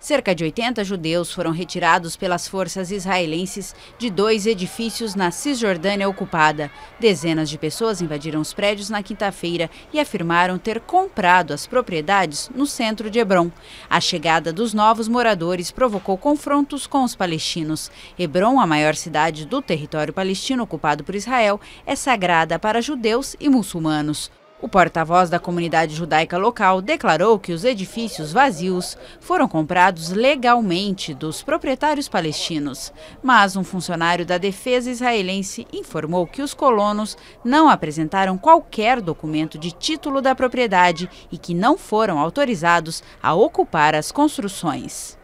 Cerca de 80 judeus foram retirados pelas forças israelenses de dois edifícios na Cisjordânia ocupada. Dezenas de pessoas invadiram os prédios na quinta-feira e afirmaram ter comprado as propriedades no centro de Hebron. A chegada dos novos moradores provocou confrontos com os palestinos. Hebron, a maior cidade do território palestino ocupado por Israel, é sagrada para judeus e muçulmanos. O porta-voz da comunidade judaica local declarou que os edifícios vazios foram comprados legalmente dos proprietários palestinos, mas um funcionário da defesa israelense informou que os colonos não apresentaram qualquer documento de título da propriedade e que não foram autorizados a ocupar as construções.